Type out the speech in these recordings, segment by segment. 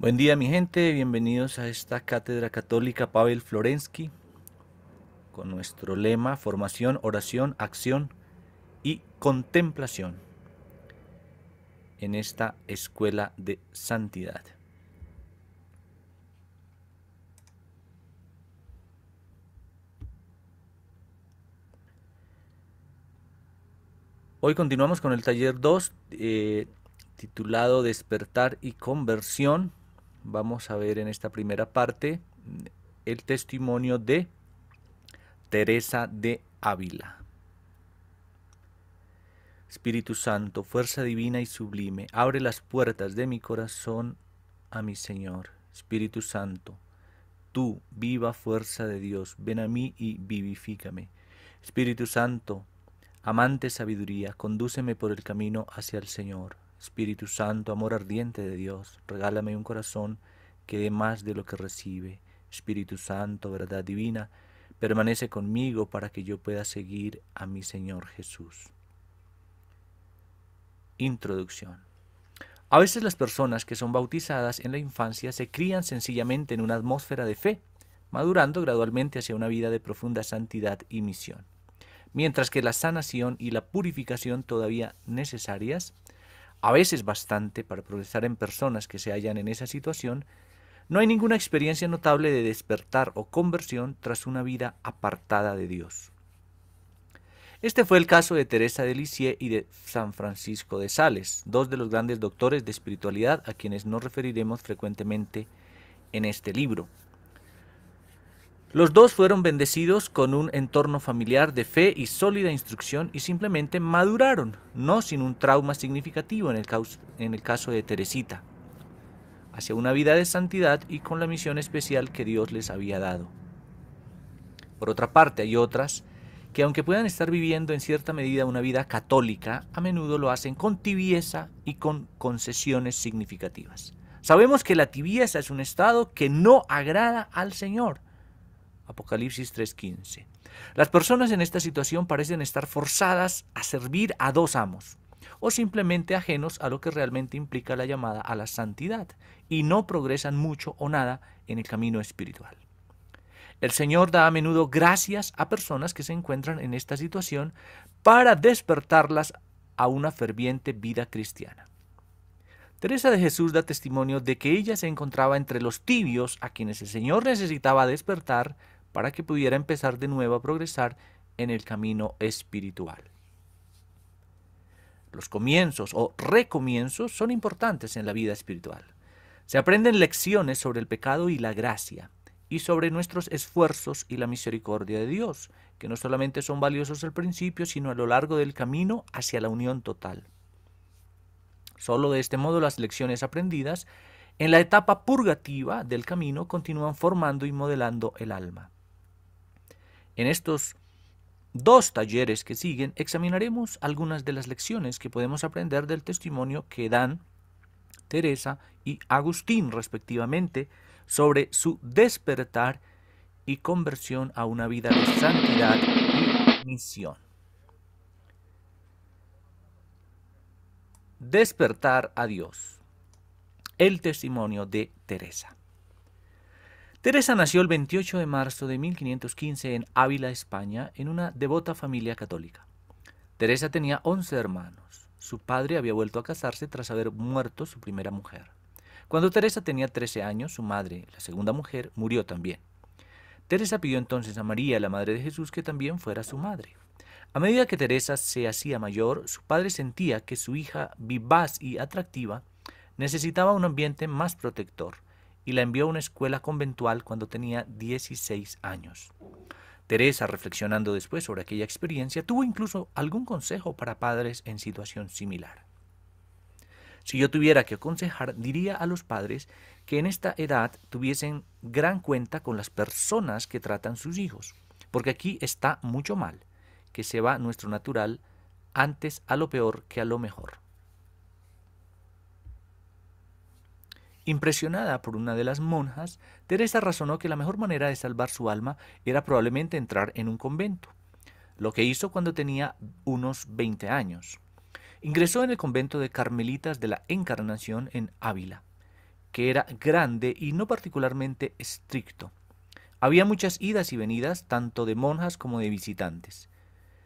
Buen día mi gente, bienvenidos a esta Cátedra Católica Pavel Florensky con nuestro lema Formación, Oración, Acción y Contemplación en esta escuela de santidad. Hoy continuamos con el taller 2 eh, titulado Despertar y Conversión vamos a ver en esta primera parte el testimonio de Teresa de Ávila. Espíritu Santo, fuerza divina y sublime, abre las puertas de mi corazón a mi Señor. Espíritu Santo, tú, viva fuerza de Dios, ven a mí y vivifícame. Espíritu Santo, amante sabiduría, condúceme por el camino hacia el Señor. Espíritu Santo, amor ardiente de Dios, regálame un corazón que dé más de lo que recibe. Espíritu Santo, verdad divina, permanece conmigo para que yo pueda seguir a mi Señor Jesús. Introducción. A veces las personas que son bautizadas en la infancia se crían sencillamente en una atmósfera de fe, madurando gradualmente hacia una vida de profunda santidad y misión. Mientras que la sanación y la purificación todavía necesarias a veces bastante para progresar en personas que se hallan en esa situación, no hay ninguna experiencia notable de despertar o conversión tras una vida apartada de Dios. Este fue el caso de Teresa de Lisieux y de San Francisco de Sales, dos de los grandes doctores de espiritualidad a quienes nos referiremos frecuentemente en este libro. Los dos fueron bendecidos con un entorno familiar de fe y sólida instrucción y simplemente maduraron, no sin un trauma significativo en el, caso, de Teresita, hacia una vida de santidad y con la misión especial que Dios les había dado. Por otra parte, hay otras que aunque puedan estar viviendo en cierta medida una vida católica, a menudo lo hacen con tibieza y con concesiones significativas. Sabemos que la tibieza es un estado que no agrada al Señor. Apocalipsis 3:15. Las personas en esta situación parecen estar forzadas a servir a dos amos o simplemente ajenos a lo que realmente implica la llamada a la santidad y no progresan mucho o nada en el camino espiritual. El Señor da a menudo gracias a personas que se encuentran en esta situación para despertarlas a una ferviente vida cristiana. Teresa de Jesús da testimonio de que ella se encontraba entre los tibios a quienes el Señor necesitaba despertar para que pudiera empezar de nuevo a progresar en el camino espiritual. Los comienzos o recomienzos son importantes en la vida espiritual. Se aprenden lecciones sobre el pecado y la gracia, y sobre nuestros esfuerzos y la misericordia de Dios, que no solamente son valiosos al principio, sino a lo largo del camino hacia la unión total. Solo de este modo las lecciones aprendidas en la etapa purgativa del camino continúan formando y modelando el alma. En estos dos talleres que siguen examinaremos algunas de las lecciones que podemos aprender del testimonio que dan Teresa y Agustín respectivamente sobre su despertar y conversión a una vida de santidad y misión. Despertar a Dios. El testimonio de Teresa. Teresa nació el 28 de marzo de 1515 en Ávila, España, en una devota familia católica. Teresa tenía 11 hermanos. Su padre había vuelto a casarse tras haber muerto su primera mujer. Cuando Teresa tenía 13 años, su madre, la segunda mujer, murió también. Teresa pidió entonces a María, la madre de Jesús, que también fuera su madre. A medida que Teresa se hacía mayor, su padre sentía que su hija vivaz y atractiva necesitaba un ambiente más protector y la envió a una escuela conventual cuando tenía 16 años. Teresa, reflexionando después sobre aquella experiencia, tuvo incluso algún consejo para padres en situación similar. Si yo tuviera que aconsejar, diría a los padres que en esta edad tuviesen gran cuenta con las personas que tratan sus hijos, porque aquí está mucho mal, que se va nuestro natural antes a lo peor que a lo mejor. Impresionada por una de las monjas, Teresa razonó que la mejor manera de salvar su alma era probablemente entrar en un convento, lo que hizo cuando tenía unos 20 años. Ingresó en el convento de Carmelitas de la Encarnación en Ávila, que era grande y no particularmente estricto. Había muchas idas y venidas, tanto de monjas como de visitantes.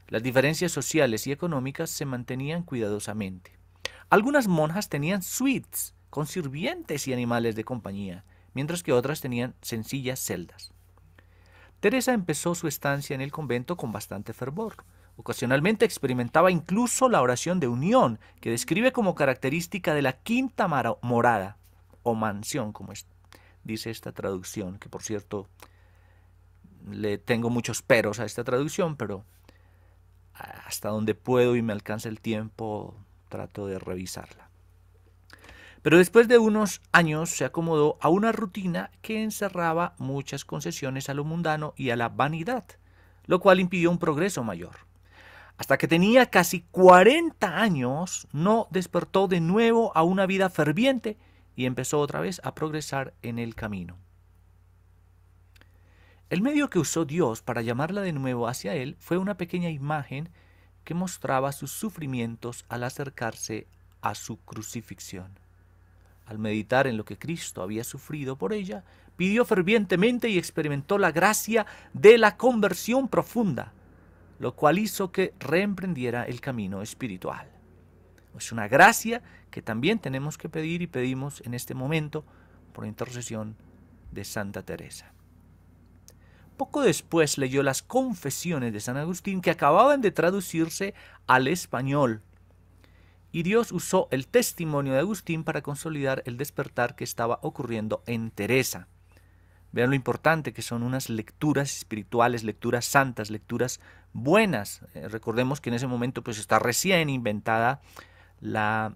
Las diferencias sociales y económicas se mantenían cuidadosamente. Algunas monjas tenían suites, con sirvientes y animales de compañía, mientras que otras tenían sencillas celdas. Teresa empezó su estancia en el convento con bastante fervor. Ocasionalmente experimentaba incluso la oración de unión, que describe como característica de la quinta morada, o mansión, como dice esta traducción, que por cierto le tengo muchos peros a esta traducción, pero hasta donde puedo y me alcanza el tiempo, trato de revisarla. Pero después de unos años se acomodó a una rutina que encerraba muchas concesiones a lo mundano y a la vanidad, lo cual impidió un progreso mayor. Hasta que tenía casi 40 años, no despertó de nuevo a una vida ferviente y empezó otra vez a progresar en el camino. El medio que usó Dios para llamarla de nuevo hacia él fue una pequeña imagen que mostraba sus sufrimientos al acercarse a su crucifixión al meditar en lo que Cristo había sufrido por ella, pidió fervientemente y experimentó la gracia de la conversión profunda, lo cual hizo que reemprendiera el camino espiritual. Es una gracia que también tenemos que pedir y pedimos en este momento por intercesión de Santa Teresa. Poco después leyó las confesiones de San Agustín que acababan de traducirse al español y Dios usó el testimonio de Agustín para consolidar el despertar que estaba ocurriendo en Teresa. Vean lo importante que son unas lecturas espirituales, lecturas santas, lecturas buenas. Eh, recordemos que en ese momento pues está recién inventada la,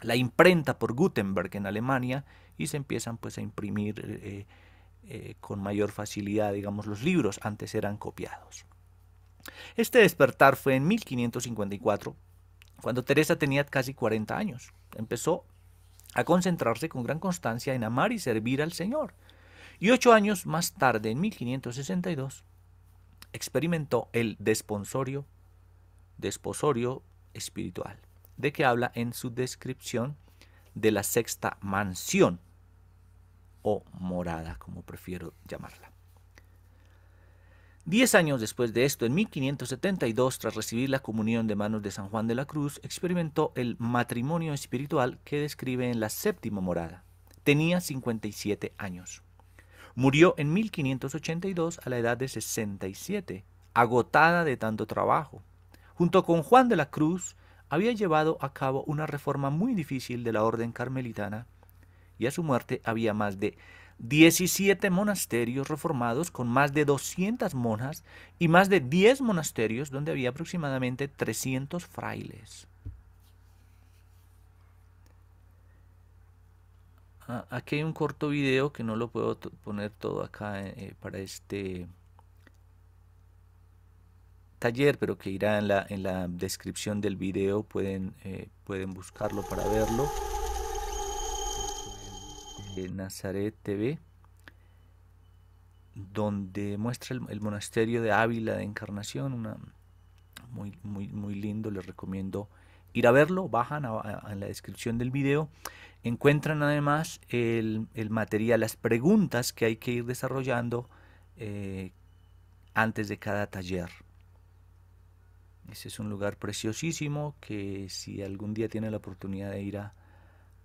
la, imprenta por Gutenberg en Alemania y se empiezan pues a imprimir eh, eh, con mayor facilidad, digamos, los libros. Antes eran copiados. Este despertar fue en 1554 cuando Teresa tenía casi 40 años. Empezó a concentrarse con gran constancia en amar y servir al Señor. Y ocho años más tarde, en 1562, experimentó el desposorio espiritual, de que habla en su descripción de la sexta mansión o morada, como prefiero llamarla. Diez años después de esto, en 1572, tras recibir la comunión de manos de San Juan de la Cruz, experimentó el matrimonio espiritual que describe en la séptima morada. Tenía 57 años. Murió en 1582 a la edad de 67, agotada de tanto trabajo. Junto con Juan de la Cruz, había llevado a cabo una reforma muy difícil de la orden carmelitana y a su muerte había más de 17 monasterios reformados con más de 200 monjas y más de 10 monasterios donde había aproximadamente 300 frailes. Ah, aquí hay un corto video que no lo puedo poner todo acá eh, eh, para este taller, pero que irá en la, descripción del video, pueden, eh, pueden buscarlo para verlo de Nazaret TV, donde muestra el, monasterio de Ávila de Encarnación, muy, muy, lindo, les recomiendo ir a verlo, bajan a, la descripción del video, encuentran además el, material, las preguntas que hay que ir desarrollando eh, antes de cada taller. Ese es un lugar preciosísimo que si algún día tiene la oportunidad de ir a,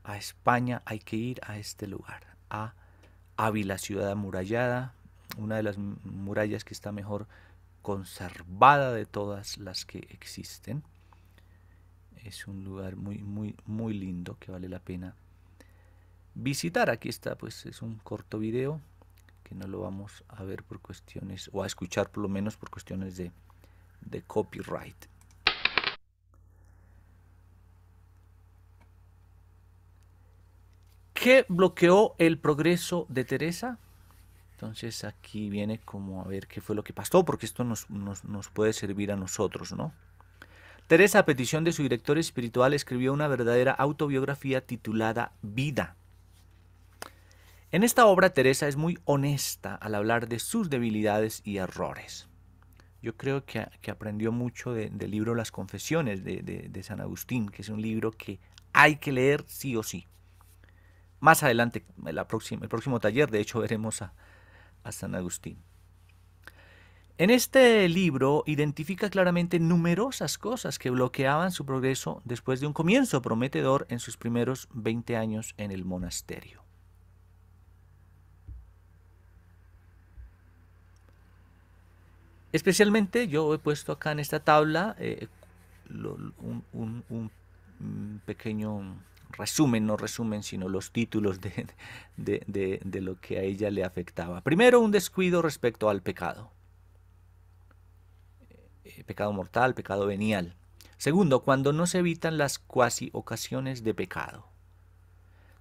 a España hay que ir a este lugar, a Ávila, ciudad amurallada, una de las murallas que está mejor conservada de todas las que existen. Es un lugar muy, muy, muy lindo que vale la pena visitar. Aquí está, pues es un corto video que no lo vamos a ver por cuestiones, o a escuchar por lo menos por cuestiones de, de copyright. ¿Qué bloqueó el progreso de Teresa? Entonces aquí viene como a ver qué fue lo que pasó, porque esto nos, nos, nos puede servir a nosotros, ¿no? Teresa, a petición de su director espiritual, escribió una verdadera autobiografía titulada Vida. En esta obra, Teresa es muy honesta al hablar de sus debilidades y errores. Yo creo que, aprendió mucho del libro Las Confesiones de San Agustín, que es un libro que hay que leer sí o sí más adelante, la el próximo taller, de hecho, veremos a, San Agustín. En este libro identifica claramente numerosas cosas que bloqueaban su progreso después de un comienzo prometedor en sus primeros 20 años en el monasterio. Especialmente yo he puesto acá en esta tabla eh, un pequeño resumen, no resumen, sino los títulos de, de, lo que a ella le afectaba. Primero, un descuido respecto al pecado. Eh, eh, pecado mortal, pecado venial. Segundo, cuando no se evitan las cuasi ocasiones de pecado.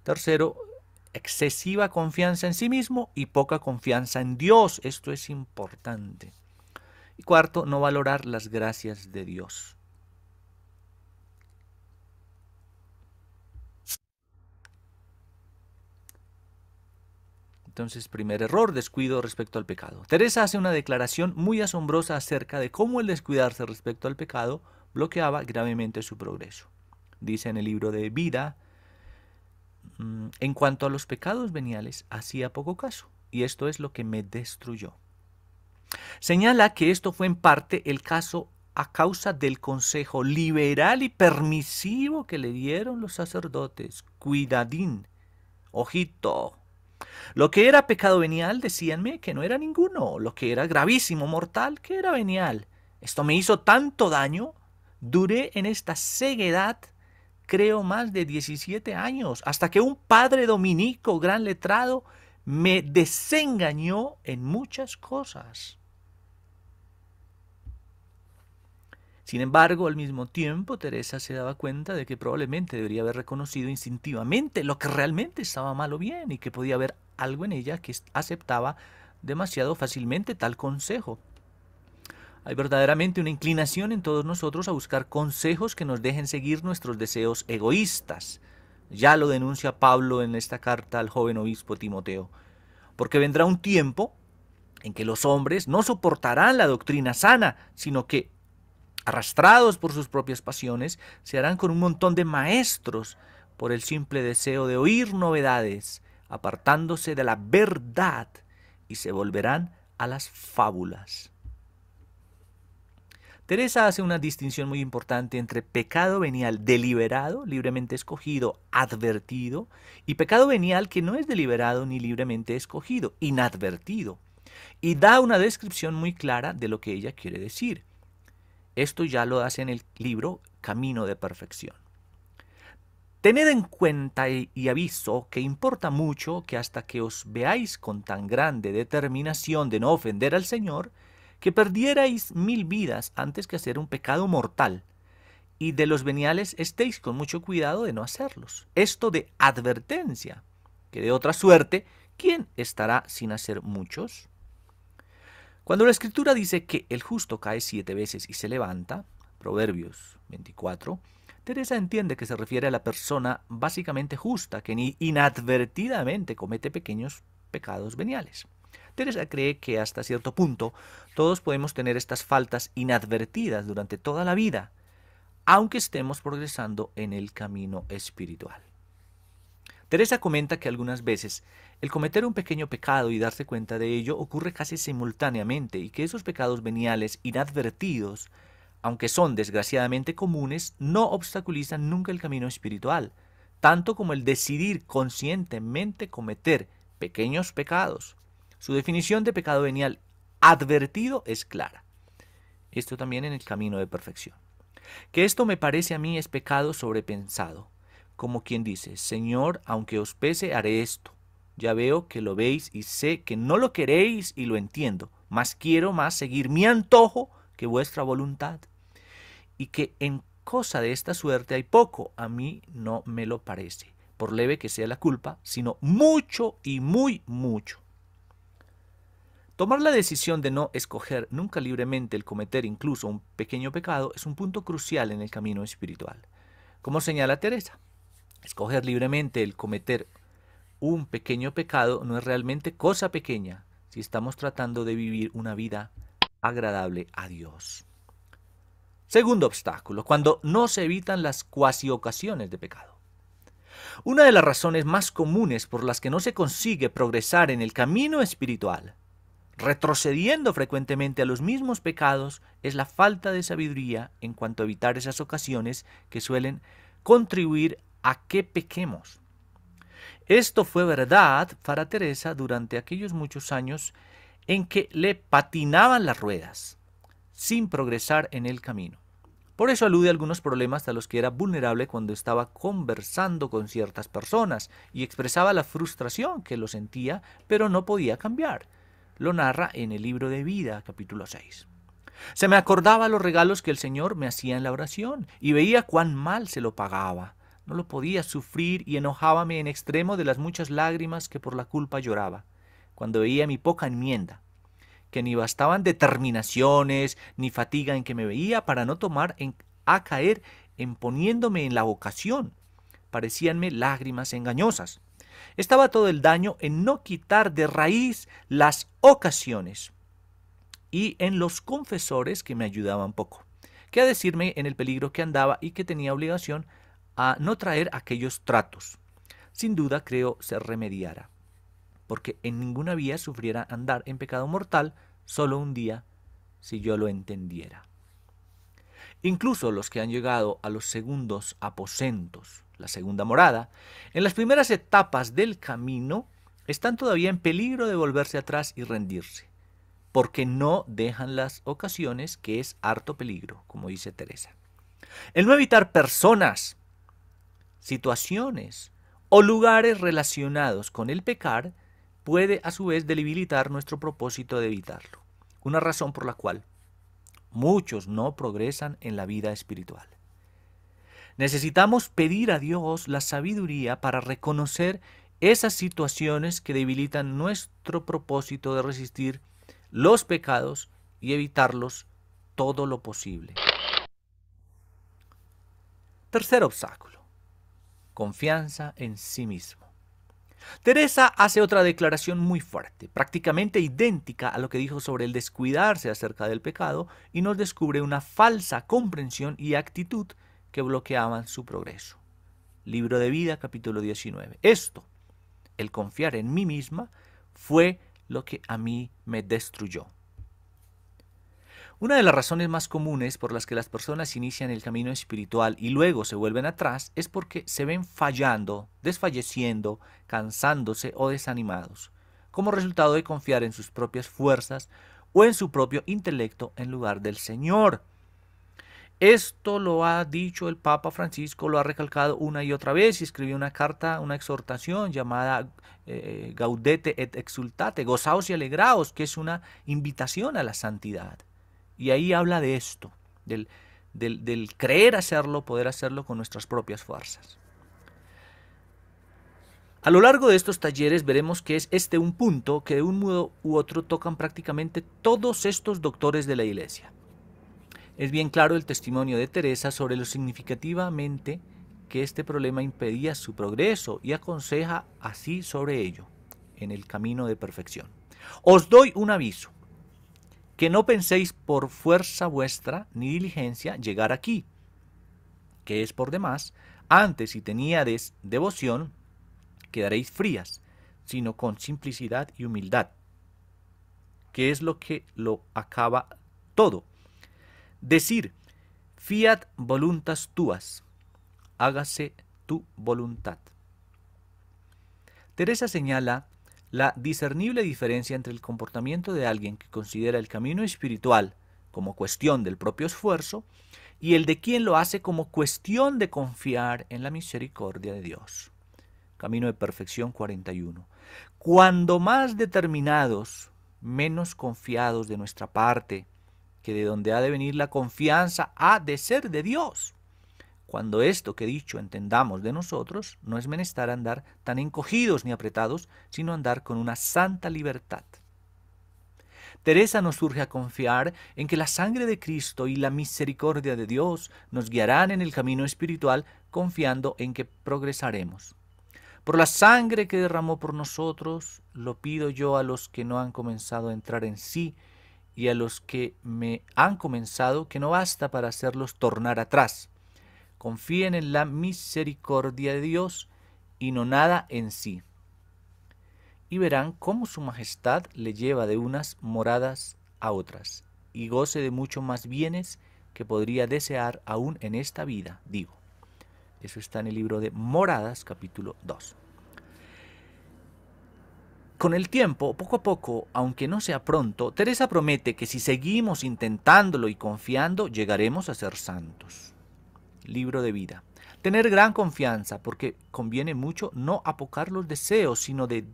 Tercero, excesiva confianza en sí mismo y poca confianza en Dios. Esto es importante. Y cuarto, no valorar las gracias de Dios. Entonces, primer error, descuido respecto al pecado. Teresa hace una declaración muy asombrosa acerca de cómo el descuidarse respecto al pecado bloqueaba gravemente su progreso. Dice en el libro de Vida, mm, en cuanto a los pecados veniales, hacía poco caso, y esto es lo que me destruyó. Señala que esto fue en parte el caso a causa del consejo liberal y permisivo que le dieron los sacerdotes. Cuidadín, ojito, lo que era pecado venial, decíanme que no era ninguno. Lo que era gravísimo, mortal, que era venial. Esto me hizo tanto daño. Duré en esta ceguedad, creo, más de 17 años, hasta que un padre dominico, gran letrado, me desengañó en muchas cosas. Sin embargo, al mismo tiempo, Teresa se daba cuenta de que probablemente debería haber reconocido instintivamente lo que realmente estaba mal o bien y que podía haber algo en ella que aceptaba demasiado fácilmente tal consejo. Hay verdaderamente una inclinación en todos nosotros a buscar consejos que nos dejen seguir nuestros deseos egoístas. Ya lo denuncia Pablo en esta carta al joven obispo Timoteo. Porque vendrá un tiempo en que los hombres no soportarán la doctrina sana, sino que arrastrados por sus propias pasiones, se harán con un montón de maestros por el simple deseo de oír novedades, apartándose de la verdad y se volverán a las fábulas. Teresa hace una distinción muy importante entre pecado venial deliberado, libremente escogido, advertido, y pecado venial que no es deliberado ni libremente escogido, inadvertido. Y da una descripción muy clara de lo que ella quiere decir. Esto ya lo hace en el libro Camino de Perfección. Tened en cuenta y aviso que importa mucho que hasta que os veáis con tan grande determinación de no ofender al Señor, que perdierais mil vidas antes que hacer un pecado mortal, y de los veniales estéis con mucho cuidado de no hacerlos. Esto de advertencia, que de otra suerte, ¿quién estará sin hacer muchos? Cuando la escritura dice que el justo cae siete veces y se levanta, Proverbios 24, Teresa entiende que se refiere a la persona básicamente justa que ni inadvertidamente comete pequeños pecados veniales. Teresa cree que hasta cierto punto todos podemos tener estas faltas inadvertidas durante toda la vida, aunque estemos progresando en el camino espiritual. Teresa comenta que algunas veces el cometer un pequeño pecado y darse cuenta de ello ocurre casi simultáneamente y que esos pecados veniales inadvertidos, aunque son desgraciadamente comunes, no obstaculizan nunca el camino espiritual, tanto como el decidir conscientemente cometer pequeños pecados. Su definición de pecado venial advertido es clara. Esto también en el camino de perfección. Que esto me parece a mí es pecado sobrepensado como quien dice, Señor, aunque os pese, haré esto. Ya veo que lo veis y sé que no lo queréis y lo entiendo, mas quiero más seguir mi antojo que vuestra voluntad. Y que en cosa de esta suerte hay poco, a mí no me lo parece, por leve que sea la culpa, sino mucho y muy mucho. Tomar la decisión de no escoger nunca libremente el cometer incluso un pequeño pecado es un punto crucial en el camino espiritual, como señala Teresa. Escoger libremente el cometer un pequeño pecado no es realmente cosa pequeña si estamos tratando de vivir una vida agradable a Dios. Segundo obstáculo, cuando no se evitan las cuasi ocasiones de pecado. Una de las razones más comunes por las que no se consigue progresar en el camino espiritual, retrocediendo frecuentemente a los mismos pecados, es la falta de sabiduría en cuanto a evitar esas ocasiones que suelen contribuir a que pequemos. Esto fue verdad para Teresa durante aquellos muchos años en que le patinaban las ruedas, sin progresar en el camino. Por eso alude a algunos problemas a los que era vulnerable cuando estaba conversando con ciertas personas y expresaba la frustración que lo sentía, pero no podía cambiar. Lo narra en el libro de vida, capítulo 6. Se me acordaba los regalos que el Señor me hacía en la oración y veía cuán mal se lo pagaba. No lo podía sufrir y enojábame en extremo de las muchas lágrimas que por la culpa lloraba, cuando veía mi poca enmienda, que ni bastaban determinaciones ni fatiga en que me veía para no tomar en, a caer en poniéndome en la vocación. Parecíanme lágrimas engañosas. Estaba todo el daño en no quitar de raíz las ocasiones y en los confesores que me ayudaban poco, que a decirme en el peligro que andaba y que tenía obligación a no traer aquellos tratos. Sin duda creo se remediara, porque en ninguna vía sufriera andar en pecado mortal solo un día si yo lo entendiera. Incluso los que han llegado a los segundos aposentos, la segunda morada, en las primeras etapas del camino están todavía en peligro de volverse atrás y rendirse, porque no dejan las ocasiones que es harto peligro, como dice Teresa. El no evitar personas situaciones o lugares relacionados con el pecar puede a su vez debilitar nuestro propósito de evitarlo. Una razón por la cual muchos no progresan en la vida espiritual. Necesitamos pedir a Dios la sabiduría para reconocer esas situaciones que debilitan nuestro propósito de resistir los pecados y evitarlos todo lo posible. Tercer obstáculo confianza en sí mismo. Teresa hace otra declaración muy fuerte, prácticamente idéntica a lo que dijo sobre el descuidarse acerca del pecado, y nos descubre una falsa comprensión y actitud que bloqueaban su progreso. Libro de vida, capítulo 19. Esto, el confiar en mí misma, fue lo que a mí me destruyó. Una de las razones más comunes por las que las personas inician el camino espiritual y luego se vuelven atrás es porque se ven fallando, desfalleciendo, cansándose o desanimados, como resultado de confiar en sus propias fuerzas o en su propio intelecto en lugar del Señor. Esto lo ha dicho el Papa Francisco, lo ha recalcado una y otra vez y escribió una carta, una exhortación llamada eh, Gaudete et Exultate, gozaos y alegraos, que es una invitación a la santidad. Y ahí habla de esto, del, del, creer hacerlo, poder hacerlo con nuestras propias fuerzas. A lo largo de estos talleres veremos que es este un punto que de un modo u otro tocan prácticamente todos estos doctores de la Iglesia. Es bien claro el testimonio de Teresa sobre lo significativamente que este problema impedía su progreso y aconseja así sobre ello, en el camino de perfección. Os doy un aviso, que no penséis por fuerza vuestra ni diligencia llegar aquí, que es por demás, antes si teníades devoción, quedaréis frías, sino con simplicidad y humildad, que es lo que lo acaba todo. Decir, fiat voluntas tuas, hágase tu voluntad. Teresa señala la discernible diferencia entre el comportamiento de alguien que considera el camino espiritual como cuestión del propio esfuerzo y el de quien lo hace como cuestión de confiar en la misericordia de Dios. Camino de Perfección 41. Cuando más determinados, menos confiados de nuestra parte, que de donde ha de venir la confianza ha de ser de Dios. Cuando esto que he dicho entendamos de nosotros, no es menester andar tan encogidos ni apretados, sino andar con una santa libertad. Teresa nos urge a confiar en que la sangre de Cristo y la misericordia de Dios nos guiarán en el camino espiritual, confiando en que progresaremos. Por la sangre que derramó por nosotros, lo pido yo a los que no han comenzado a entrar en sí y a los que me han comenzado que no basta para hacerlos tornar atrás confíen en la misericordia de Dios y no nada en sí. Y verán cómo su majestad le lleva de unas moradas a otras, y goce de mucho más bienes que podría desear aún en esta vida, digo. Eso está en el libro de Moradas, capítulo 2. Con el tiempo, poco a poco, aunque no sea pronto, Teresa promete que si seguimos intentándolo y confiando, llegaremos a ser santos libro de vida. Tener gran confianza, porque conviene mucho no apocar los deseos, sino de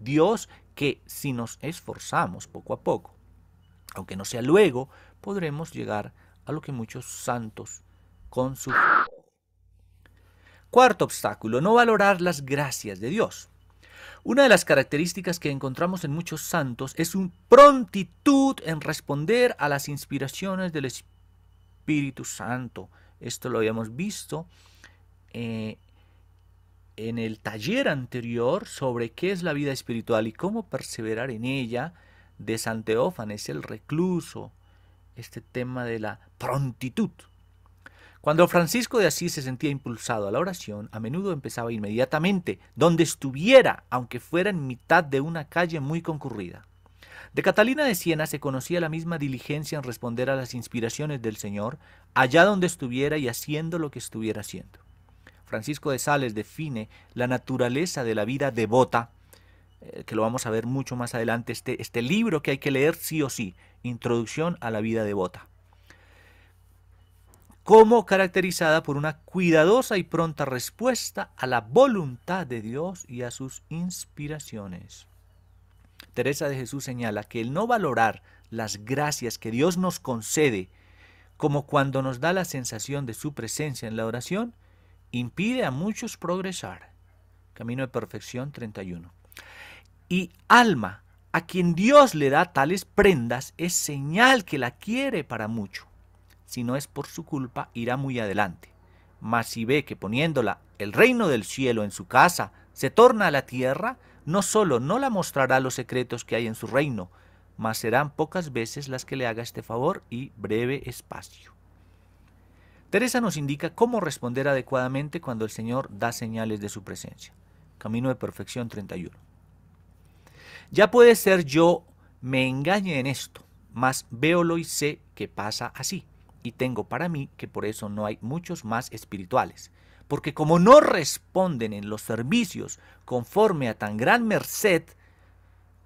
Dios que si nos esforzamos poco a poco, aunque no sea luego, podremos llegar a lo que muchos santos con su... Cuarto obstáculo, no valorar las gracias de Dios. Una de las características que encontramos en muchos santos es un prontitud en responder a las inspiraciones del Espíritu Santo. Esto lo habíamos visto eh, en el taller anterior sobre qué es la vida espiritual y cómo perseverar en ella de San Teófanes, el recluso, este tema de la prontitud. Cuando Francisco de Asís se sentía impulsado a la oración, a menudo empezaba inmediatamente, donde estuviera, aunque fuera en mitad de una calle muy concurrida. De Catalina de Siena se conocía la misma diligencia en responder a las inspiraciones del Señor, allá donde estuviera y haciendo lo que estuviera haciendo. Francisco de Sales define la naturaleza de la vida devota, eh, que lo vamos a ver mucho más adelante, este, este libro que hay que leer sí o sí, Introducción a la vida devota como caracterizada por una cuidadosa y pronta respuesta a la voluntad de Dios y a sus inspiraciones. Teresa de Jesús señala que el no valorar las gracias que Dios nos concede, como cuando nos da la sensación de su presencia en la oración, impide a muchos progresar. Camino de Perfección 31. Y alma, a quien Dios le da tales prendas, es señal que la quiere para mucho. Si no es por su culpa, irá muy adelante. Mas si ve que poniéndola el reino del cielo en su casa se torna a la tierra, no solo no la mostrará los secretos que hay en su reino, mas serán pocas veces las que le haga este favor y breve espacio. Teresa nos indica cómo responder adecuadamente cuando el Señor da señales de su presencia. Camino de Perfección 31. Ya puede ser yo me engañe en esto, mas véolo y sé que pasa así, y tengo para mí que por eso no hay muchos más espirituales, porque como no responden en los servicios conforme a tan gran merced,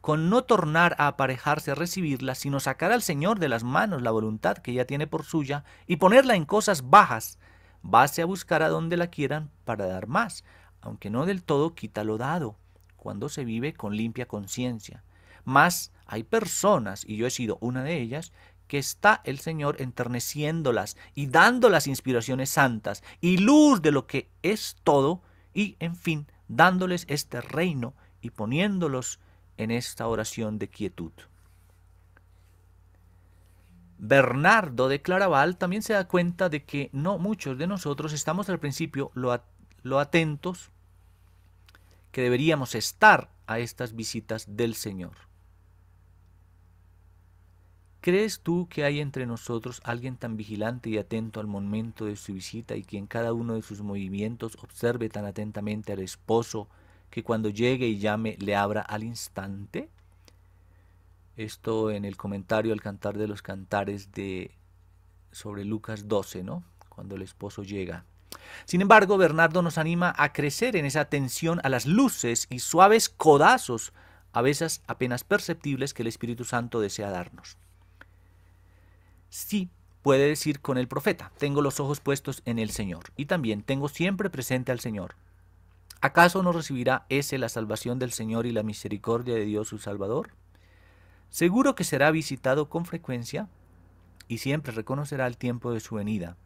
con no tornar a aparejarse a recibirla, sino sacar al Señor de las manos la voluntad que ella tiene por suya y ponerla en cosas bajas, base a buscar a donde la quieran para dar más, aunque no del todo quita lo dado, cuando se vive con limpia conciencia. Mas hay personas, y yo he sido una de ellas, que está el Señor enterneciéndolas y dándolas inspiraciones santas y luz de lo que es todo y, en fin, dándoles este reino y poniéndolos en esta oración de quietud. Bernardo de Claraval también se da cuenta de que no muchos de nosotros estamos al principio lo, lo atentos que deberíamos estar a estas visitas del Señor. ¿Crees tú que hay entre nosotros alguien tan vigilante y atento al momento de su visita y que en cada uno de sus movimientos observe tan atentamente al esposo que cuando llegue y llame le abra al instante? Esto en el comentario al cantar de los cantares de sobre Lucas 12, ¿no? Cuando el esposo llega. Sin embargo, Bernardo nos anima a crecer en esa atención a las luces y suaves codazos, a veces apenas perceptibles, que el Espíritu Santo desea darnos sí puede decir con el profeta, tengo los ojos puestos en el Señor y también tengo siempre presente al Señor. ¿Acaso no recibirá ese la salvación del Señor y la misericordia de Dios su Salvador? Seguro que será visitado con frecuencia y siempre reconocerá el tiempo de su venida,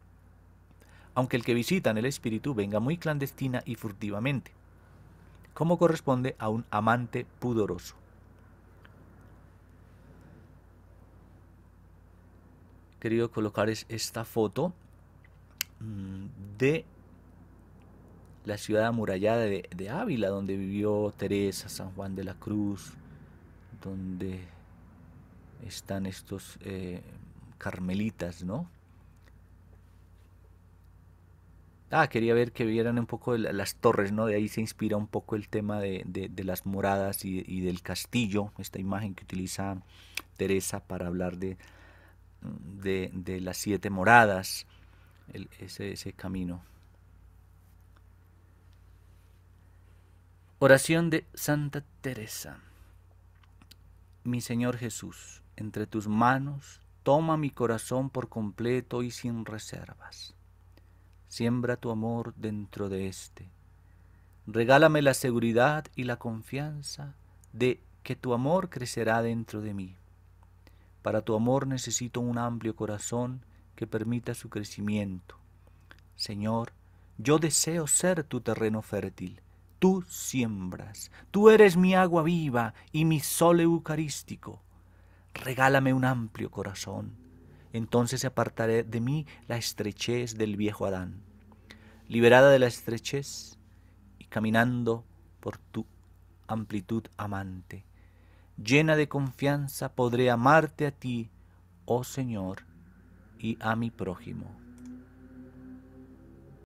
aunque el que visita en el Espíritu venga muy clandestina y furtivamente, como corresponde a un amante pudoroso. querido colocar esta foto mm, de la ciudad amurallada de, Ávila, donde vivió Teresa, San Juan de la Cruz, donde están estos eh, carmelitas, ¿no? Ah, quería ver que vieran un poco las torres, ¿no? De ahí se inspira un poco el tema de, las moradas y, del castillo, esta imagen que utiliza Teresa para hablar de de, las siete moradas, ese, ese camino. Oración de Santa Teresa. Mi Señor Jesús, entre tus manos toma mi corazón por completo y sin reservas. Siembra tu amor dentro de éste. Regálame la seguridad y la confianza de que tu amor crecerá dentro de mí. Para tu amor necesito un amplio corazón que permita su crecimiento. Señor, yo deseo ser tu terreno fértil. Tú siembras, tú eres mi agua viva y mi sol eucarístico. Regálame un amplio corazón. Entonces apartaré de mí la estrechez del viejo Adán. Liberada de la estrechez y caminando por tu amplitud amante, llena de confianza, podré amarte a ti, oh Señor, y a mi prójimo.